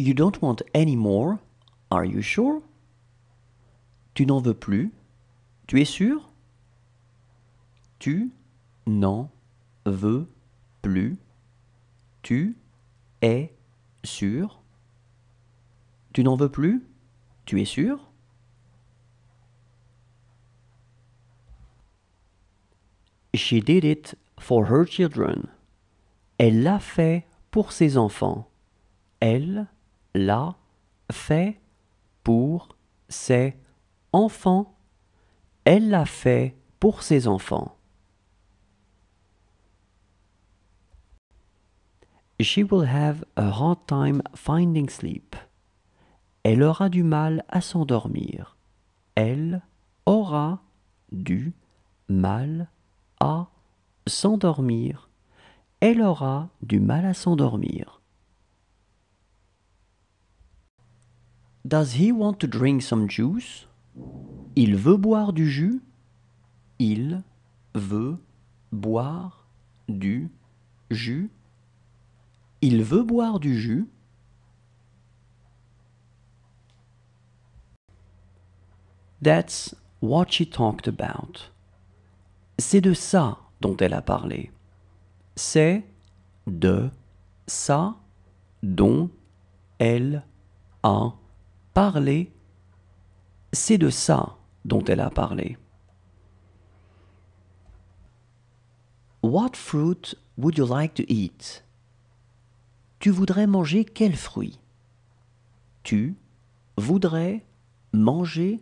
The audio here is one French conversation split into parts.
You don't want any more. Are you sure? Tu n'en veux plus. Tu es sûr? Tu n'en veux plus. Tu es sûr? Tu n'en veux plus? Tu es sûr? She did it for her children. Elle l'a fait pour ses enfants. Elle l'a fait pour ses enfants. Elle l'a fait pour ses enfants. She will have a hard time finding sleep. Elle aura du mal à s'endormir. Elle aura du mal à s'endormir. Elle aura du mal à s'endormir. Does he want to drink some juice? Il veut boire du jus. Il veut boire du jus. Il veut boire du jus. That's what she talked about. C'est de ça dont elle a parlé. C'est de ça dont elle a parler, c'est de ça dont elle a parlé. What fruit would you like to eat? Tu voudrais manger quel fruit? Tu voudrais manger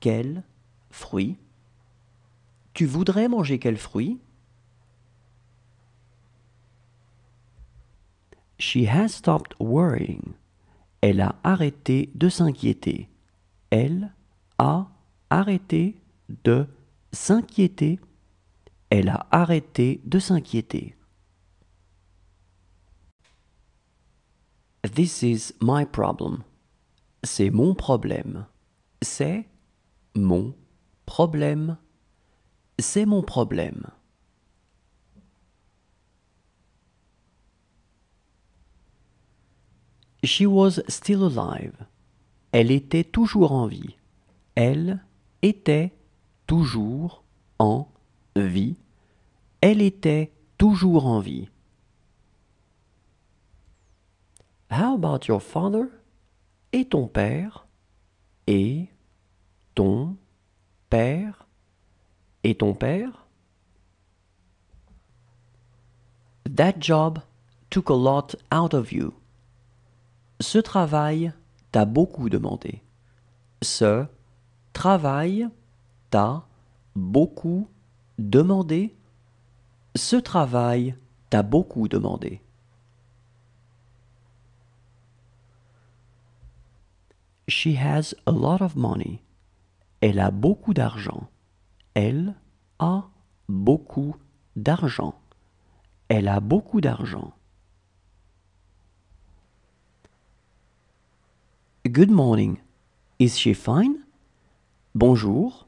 quel fruit? Tu voudrais manger quel fruit? She has stopped worrying. Elle a arrêté de s'inquiéter. Elle a arrêté de s'inquiéter. Elle a arrêté de s'inquiéter. This is my problem. C'est mon problème. C'est mon problème. C'est mon problème. She was still alive. Elle était toujours en vie. Elle était toujours en vie. Elle était toujours en vie. How about your father? Et ton père? Et ton père? Et ton père? That job took a lot out of you. Ce travail t'a beaucoup demandé. Ce travail t'a beaucoup demandé. Ce travail t'a beaucoup demandé. She has a lot of money. Elle a beaucoup d'argent. Elle a beaucoup d'argent. Elle a beaucoup d'argent. Good morning. Is she fine? Bonjour.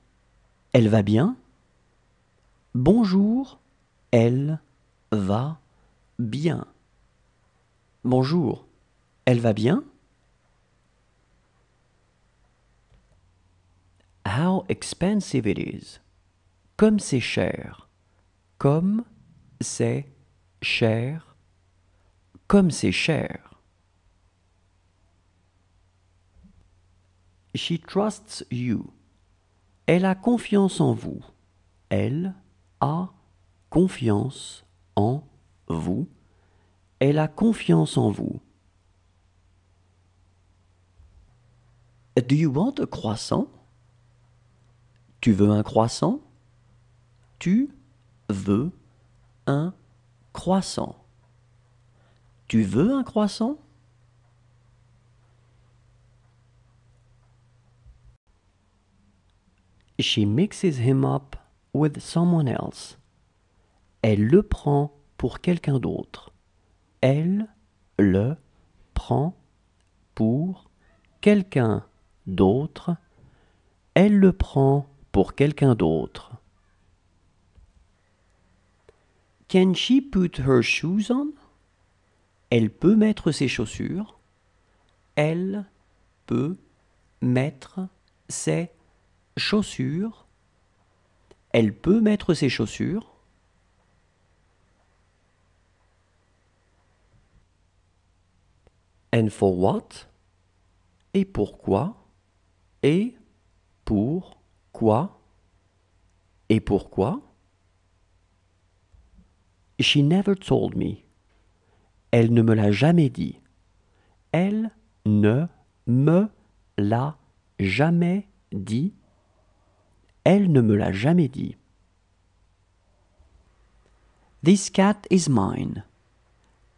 Elle va bien? Bonjour. Elle va bien. Bonjour. Elle va bien? How expensive it is. Comme c'est cher. Comme c'est cher. Comme c'est cher. She trusts you. Elle a confiance en vous. Elle a confiance en vous. Elle a confiance en vous. Do you want a croissant? Tu veux un croissant? Tu veux un croissant? Tu veux un croissant? she mixes him up with someone else. Elle le prend pour quelqu'un d'autre. Elle le prend pour quelqu'un d'autre. Elle le prend pour quelqu'un d'autre. Can she put her shoes on? Elle peut mettre ses chaussures. Elle peut mettre ses chaussures, elle peut mettre ses chaussures. And for what? Et pourquoi? Et pour quoi? Et pourquoi? She never told me. Elle ne me l'a jamais dit. Elle ne me l'a jamais dit. Elle ne me l'a jamais dit. This cat is mine.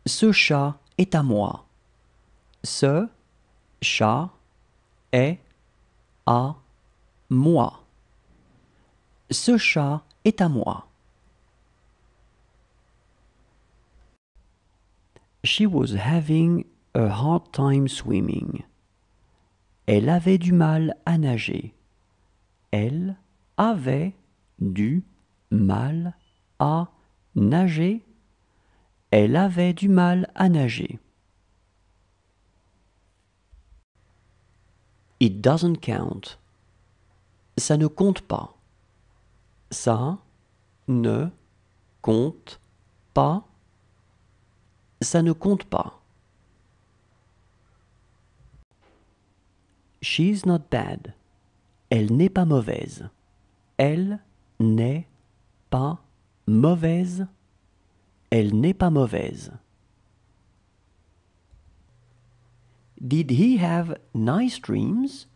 Ce chat est à moi. Ce chat est à moi. Ce chat est à moi. She was having a hard time swimming. Elle avait du mal à nager. Elle avait du mal à nager. Elle avait du mal à nager. It doesn't count. Ça ne compte pas. Ça ne compte pas. Ça ne compte pas. She's not bad. Elle n'est pas mauvaise. Elle n'est pas mauvaise. Elle n'est pas mauvaise. Did he have nice dreams?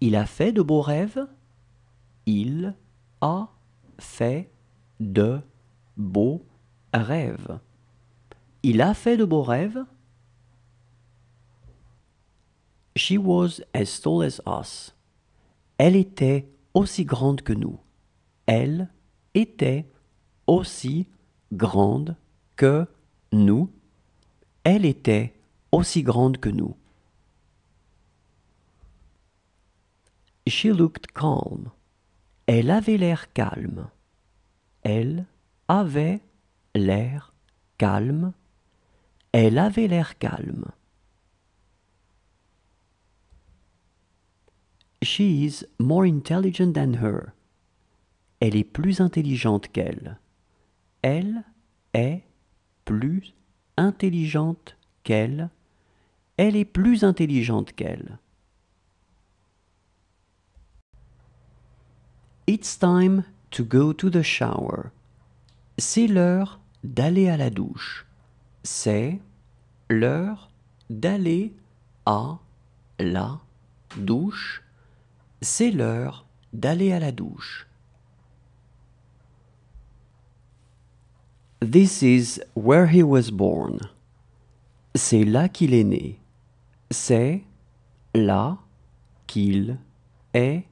Il a fait de beaux rêves. Il a fait de beaux rêves. Il a fait de beaux rêves. She was as tall as us. Elle était aussi grande que nous. Elle était aussi grande que nous. Elle était aussi grande que nous. She looked calm. Elle avait l'air calme. Elle avait l'air calme. Elle avait l'air calme. She is more intelligent than her. Elle est plus intelligente qu'elle. Elle est plus intelligente qu'elle. Elle est plus intelligente qu'elle. It's time to go to the shower. C'est l'heure d'aller à la douche. C'est l'heure d'aller à la douche. C'est l'heure d'aller à la douche. This is where he was born. C'est là qu'il est né. C'est là qu'il est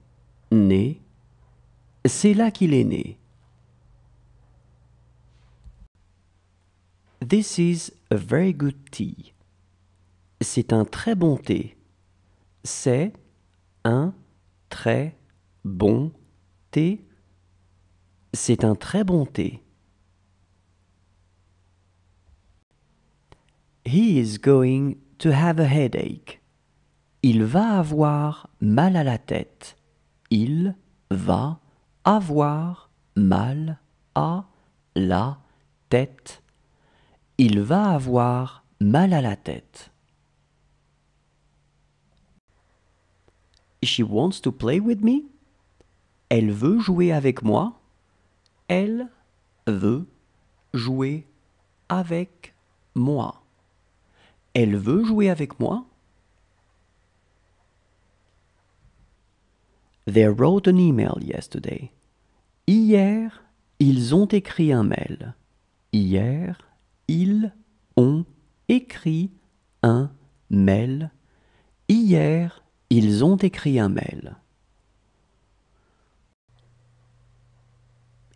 né. C'est là qu'il est né. This is a very good tea. C'est un très bon thé. C'est un très bon thé. C'est un très bon thé. He is going to have a headache. Il va avoir mal à la tête. Il va avoir mal à la tête. Il va avoir mal à la tête. She wants to play with me. Elle veut jouer avec moi. Elle veut jouer avec moi. Elle veut jouer avec moi. They wrote an email yesterday. Hier, ils ont écrit un mail. Hier, ils ont écrit un mail. Hier, ils ont écrit un mail.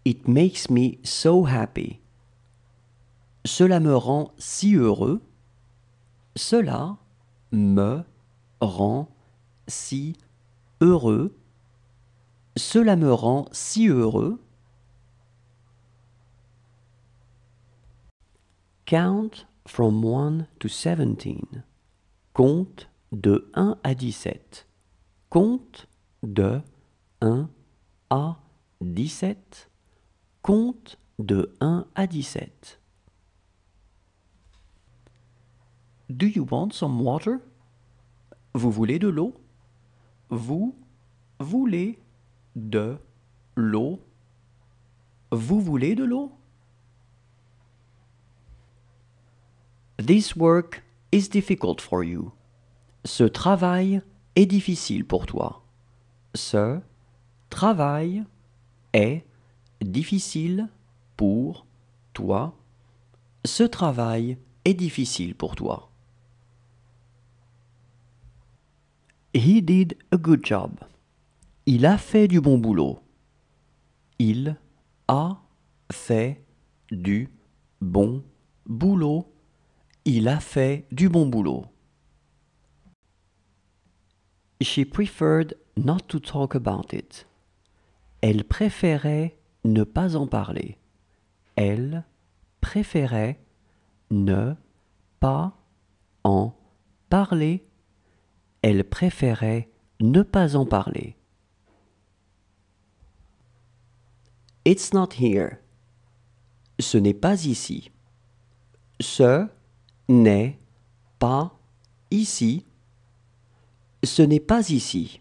It makes me so happy. Cela me rend si heureux. Cela me rend si heureux. Cela me rend si heureux. Count from 1 to 17. Compte de 1 à 17. Compte de 1 à 17. Compte de 1 à 17. Do you want some water? Vous voulez de l'eau? Vous voulez de l'eau? Vous voulez de l'eau? This work is difficult for you. Ce travail est difficile pour toi. Ce travail est difficile pour toi. Ce travail est difficile pour toi. He did a good job. Il a fait du bon boulot. Il a fait du bon boulot. Il a fait du bon boulot. She preferred not to talk about it. Elle préférait ne pas en parler. Elle préférait ne pas en parler. Elle préférait ne pas en parler. It's not here. Ce n'est pas ici. Ce n'est pas ici ce n'est pas ici.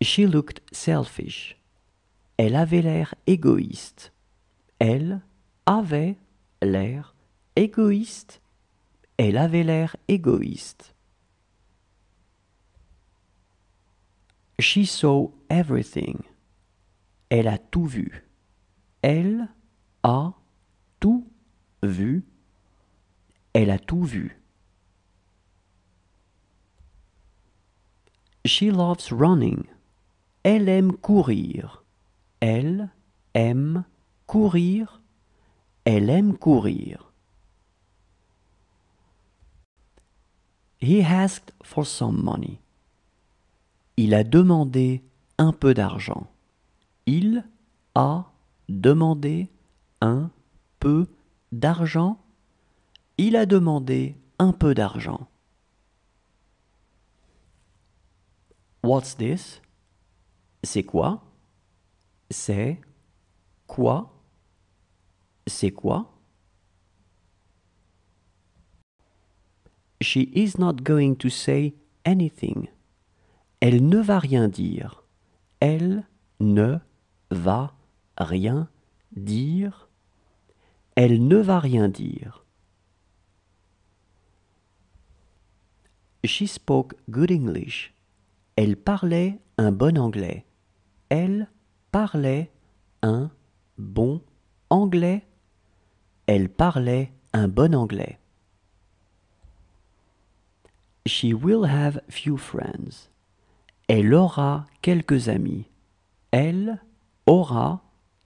She looked selfish. Elle avait l'air égoïste. Elle avait l'air égoïste. Elle avait l'air égoïste. She saw everything. Elle a tout vu. Elle a tout vu. Elle a tout vu. She loves running. Elle aime courir. Elle aime courir. Elle aime courir. He asked for some money. Il a demandé un peu d'argent. Il a demandé un peu d'argent il a demandé un peu d'argent. What's this? C'est quoi? C'est quoi? C'est quoi? She is not going to say anything. Elle ne va rien dire. Elle ne va rien dire. Elle ne va rien dire. She spoke good English. Elle parlait un bon anglais. Elle parlait un bon anglais. Elle parlait un bon anglais. She will have few friends. Elle aura quelques amis. Elle aura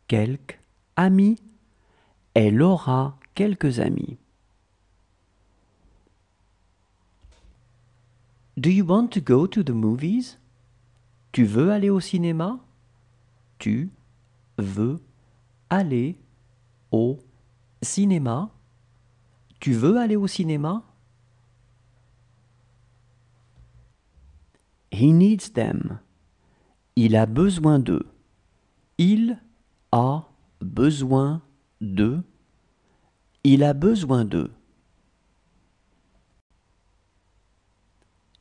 quelques amis. Elle aura quelques amis. Do you want to go to the movies? Tu veux aller au cinéma? Tu veux aller au cinéma? Tu veux aller au cinéma? He needs them. Il a besoin d'eux. Il a besoin d'eux. Il a besoin d'eux.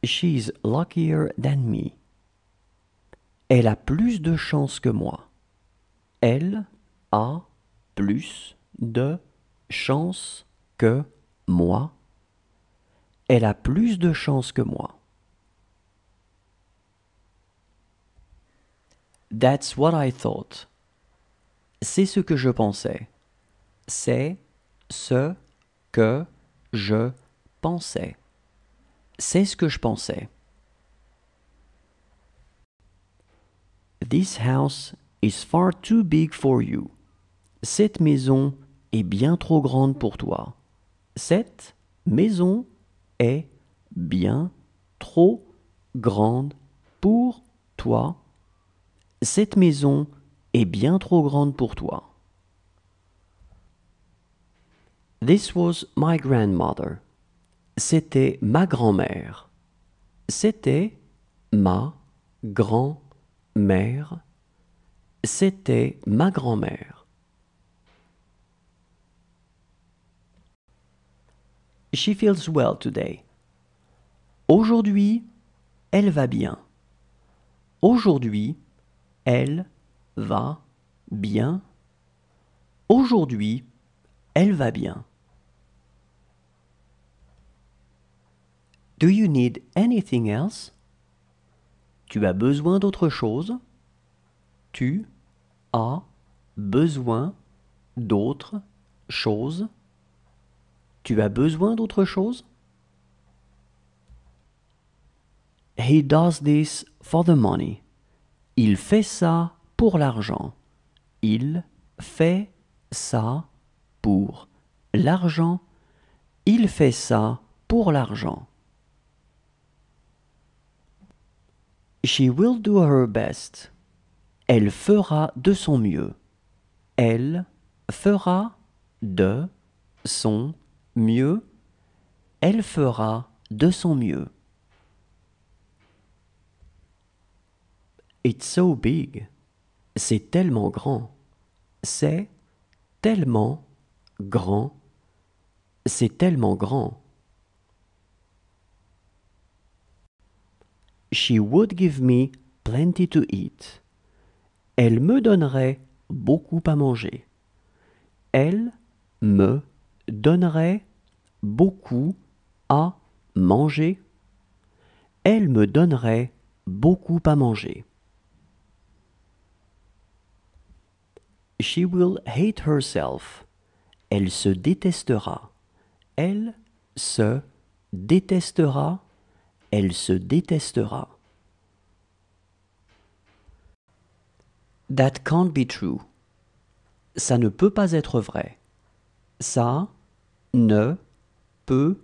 She's luckier than me. Elle a plus de chance que moi. Elle a plus de chance que moi. Elle a plus de chance que moi. That's what I thought. C'est ce que je pensais. C'est ce que je pensais. C'est ce que je pensais. This house is far too big for you. Cette maison est bien trop grande pour toi. Cette maison est bien trop grande pour toi. Cette maison est bien trop grande pour toi. This was my grandmother. C'était ma grand-mère. C'était ma grand-mère. C'était ma grand-mère. She feels well today. Aujourd'hui, elle va bien. Aujourd'hui, elle va bien. Aujourd'hui, elle va bien. Do you need anything else? Tu as besoin d'autre chose? Tu as besoin d'autre chose? Tu as besoin d'autre chose? He does this for the money. Il fait ça pour l'argent. Il fait ça pour l'argent. Il fait ça pour l'argent. She will do her best. Elle fera de son mieux. Elle fera de son mieux. Elle fera de son mieux. It's so big. C'est tellement grand. C'est tellement grand. C'est tellement grand. She would give me plenty to eat. Elle me donnerait beaucoup à manger. Elle me donnerait beaucoup à manger. Elle me donnerait beaucoup à manger. She will hate herself. Elle se détestera. Elle se détestera elle se détestera. That can't be true. Ça ne peut pas être vrai. Ça ne peut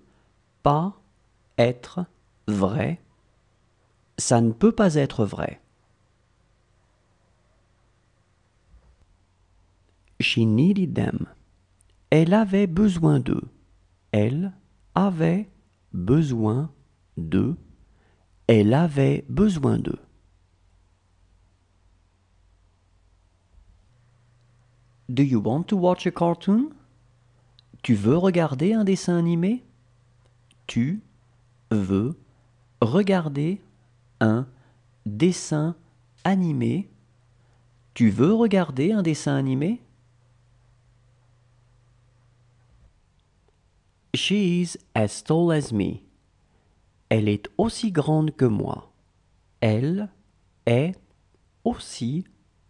pas être vrai. Ça ne peut pas être vrai. She needed them. Elle avait besoin d'eux. Elle avait besoin deux, elle avait besoin d'eux. Do you want to watch a cartoon? Tu veux regarder un dessin animé? Tu veux regarder un dessin animé? Tu veux regarder un dessin animé? She is as tall as me. Elle est aussi grande que moi. Elle est aussi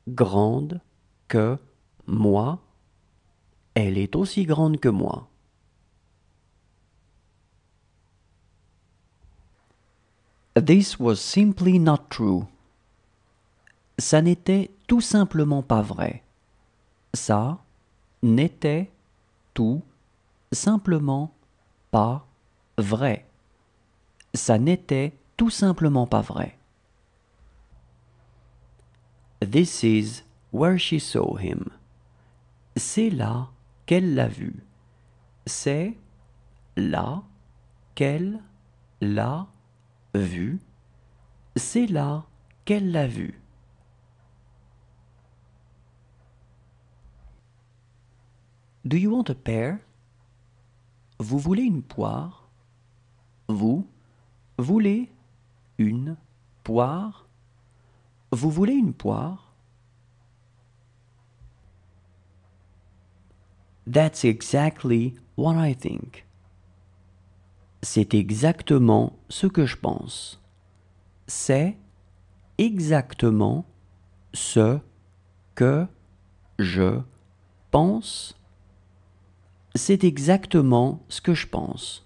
grande que moi. Elle est aussi grande que moi. This was simply not true. Ça n'était tout simplement pas vrai. Ça n'était tout simplement pas vrai. Ça n'était tout simplement pas vrai. This is where she saw him. C'est là qu'elle l'a vu. C'est là qu'elle l'a vu. C'est là qu'elle l'a vu. Do you want a pear? Vous voulez une poire? Vous voulez une poire Vous voulez une poire That's exactly what I think. C'est exactement ce que je pense. C'est exactement ce que je pense. C'est exactement ce que je pense.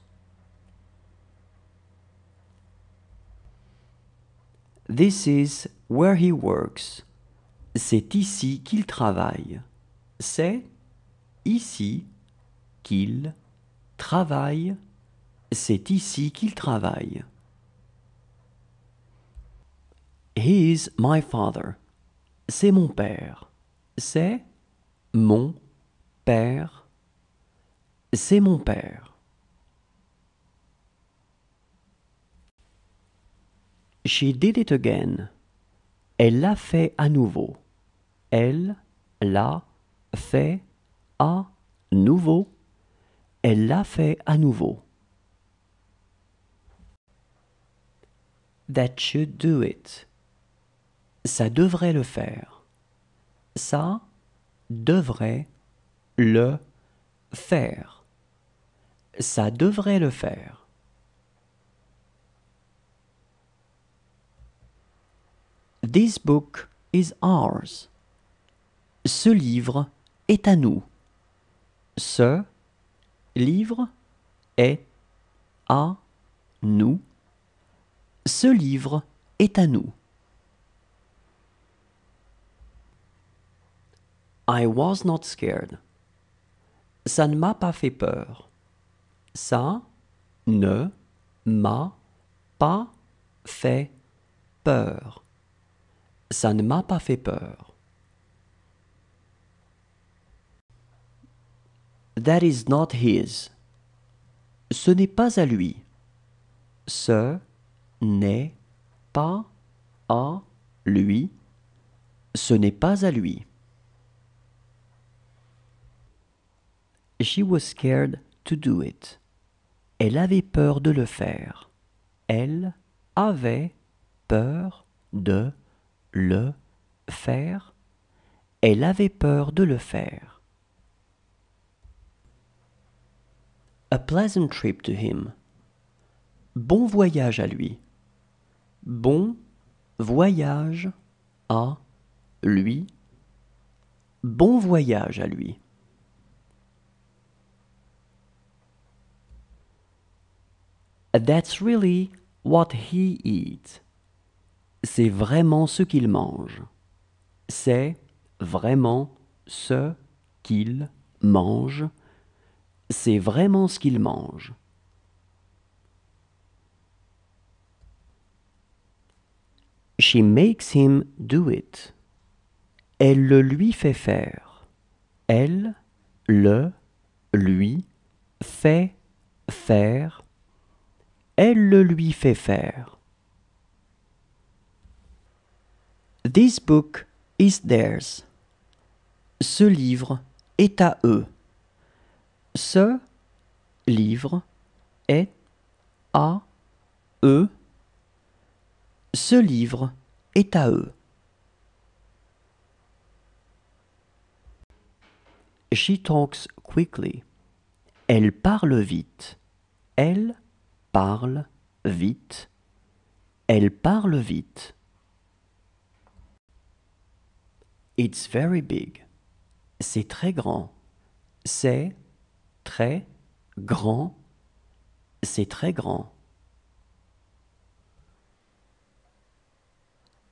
This is where he works. C'est ici qu'il travaille. C'est ici qu'il travaille. C'est ici qu'il travaille. He is my father. C'est mon père. C'est mon père. C'est mon père. She did it again. Elle l'a fait à nouveau. Elle l'a fait à nouveau. Elle l'a fait à nouveau. That should do it. Ça devrait le faire. Ça devrait le faire. Ça devrait le faire. This book is ours. Ce livre est à nous. Ce livre est à nous. Ce livre est à nous. I was not scared. Ça ne m'a pas fait peur. Ça ne m'a pas fait peur. Ça ne m'a pas fait peur. That is not his. Ce n'est pas à lui. Ce n'est pas à lui. Ce n'est pas à lui. She was scared to do it. Elle avait peur de le faire. Elle avait peur de le faire. Elle avait peur de le faire. A pleasant trip to him. Bon voyage à lui. Bon voyage à lui. Bon voyage à lui. That's really what he eats c'est vraiment ce qu'il mange. C'est vraiment ce qu'il mange. C'est vraiment ce qu'il mange. She makes him do it. Elle le lui fait faire. Elle le lui fait faire. Elle le lui fait faire. This book is theirs. Ce livre est à eux. Ce livre est à eux. Ce livre est à eux. She talks quickly. Elle parle vite. Elle parle vite. Elle parle vite. It's very big. C'est très grand. C'est très grand. C'est très grand.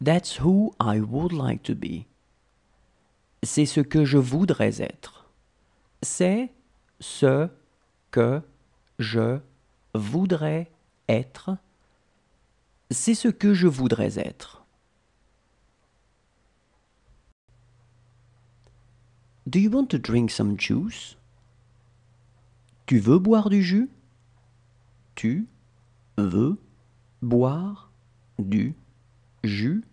That's who I would like to be. C'est ce que je voudrais être. C'est ce que je voudrais être. C'est ce que je voudrais être. Do you want to drink some juice? Tu veux boire du jus? Tu veux boire du jus?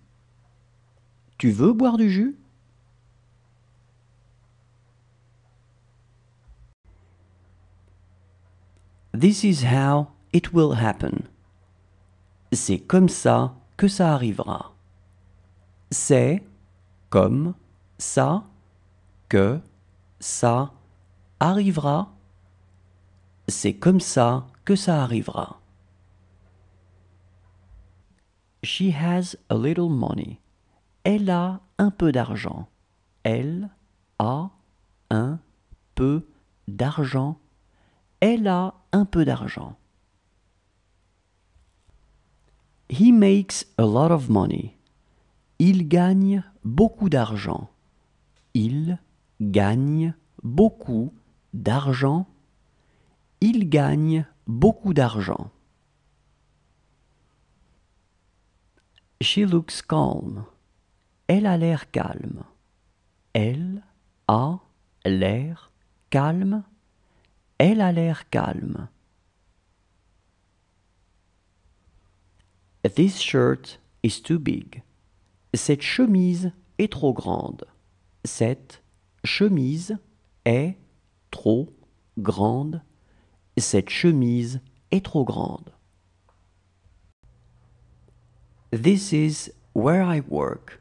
Tu veux boire du jus? This is how it will happen. C'est comme ça que ça arrivera. C'est comme ça que ça arrivera. C'est comme ça que ça arrivera. She has a little money. Elle a un peu d'argent. Elle a un peu d'argent. Elle a un peu d'argent. He makes a lot of money. Il gagne beaucoup d'argent. Il gagne beaucoup d'argent. Il gagne beaucoup d'argent. She looks calm. Elle a l'air calme. Elle a l'air calme. Elle a l'air calme. This shirt is too big. Cette chemise est trop grande. Cette chemise est trop grande. Cette chemise est trop grande. This is where I work.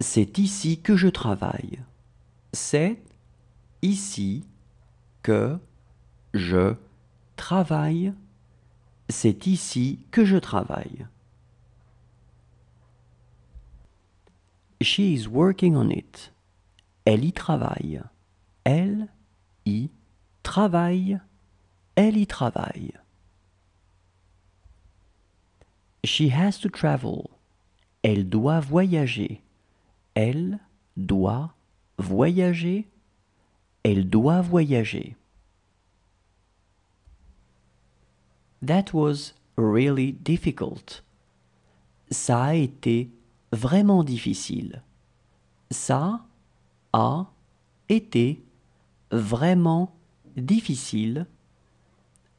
C'est ici que je travaille. C'est ici que je travaille. C'est ici que je travaille. She is working on it. Elle y travaille. Elle y travaille. Elle y travaille. She has to travel. Elle doit voyager. Elle doit voyager. Elle doit voyager. That was really difficult. Ça a été vraiment difficile. Ça a été vraiment difficile.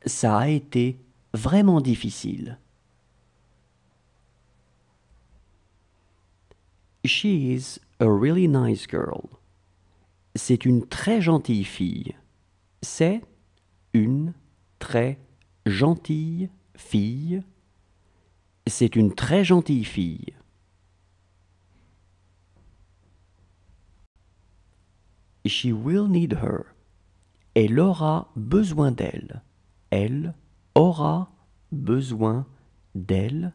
Ça a été vraiment difficile. She is a really nice girl. C'est une très gentille fille. C'est une très gentille fille. C'est une très gentille fille. She will need her. Elle aura besoin d'elle. Elle aura besoin d'elle.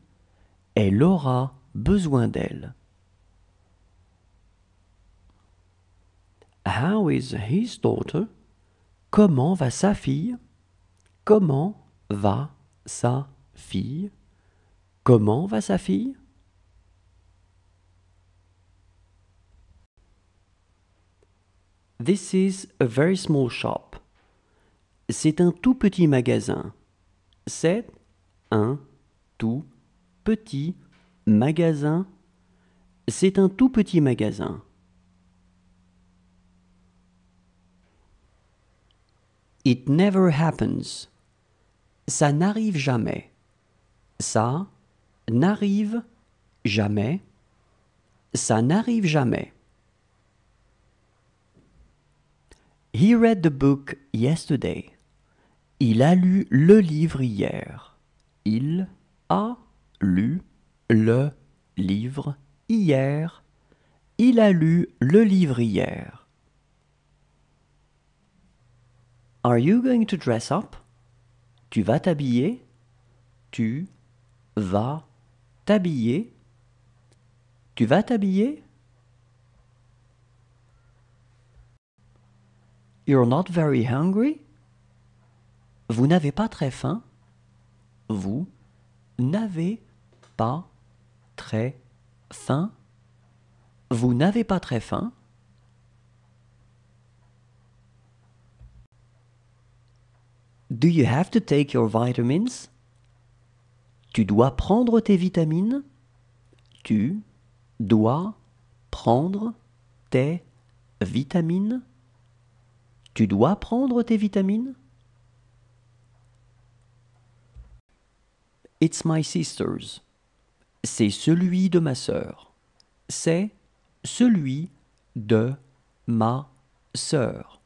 Elle aura besoin d'elle. How is his daughter? Comment va sa fille? Comment va sa fille? Comment va sa fille? This is a very small shop. C'est un tout petit magasin. C'est un tout petit magasin. C'est un tout petit magasin. It never happens. Ça n'arrive jamais. Ça n'arrive jamais. Ça n'arrive jamais. He read the book yesterday. Il a lu le livre hier. Il a lu le livre hier. Il a lu le livre hier. Are you going to dress up? Tu vas t'habiller? Tu vas t'habiller? Tu vas t'habiller? You're not very hungry? Vous n'avez pas très faim? Vous n'avez pas très faim? Vous n'avez pas très faim? Do you have to take your vitamins? Tu dois prendre tes vitamines? Tu dois prendre tes vitamines? Tu dois prendre tes vitamines It's my sister's. C'est celui de ma sœur. C'est celui de ma sœur.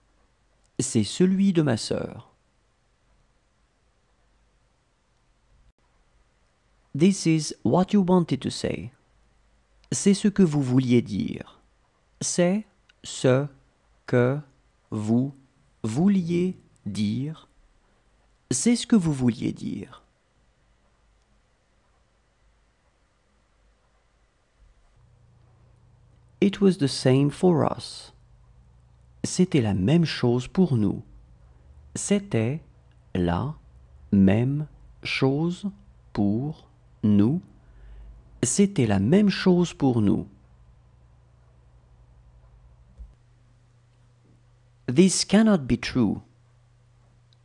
C'est celui de ma sœur. This is what you wanted to say. C'est ce que vous vouliez dire. C'est ce que vous vouliez dire, c'est ce que vous vouliez dire. It was the same for us. C'était la même chose pour nous. C'était la même chose pour nous. C'était la même chose pour nous. This cannot be true.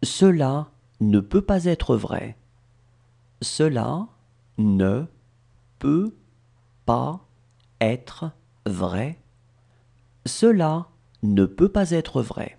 Cela ne peut pas être vrai. Cela ne peut pas être vrai. Cela ne peut pas être vrai.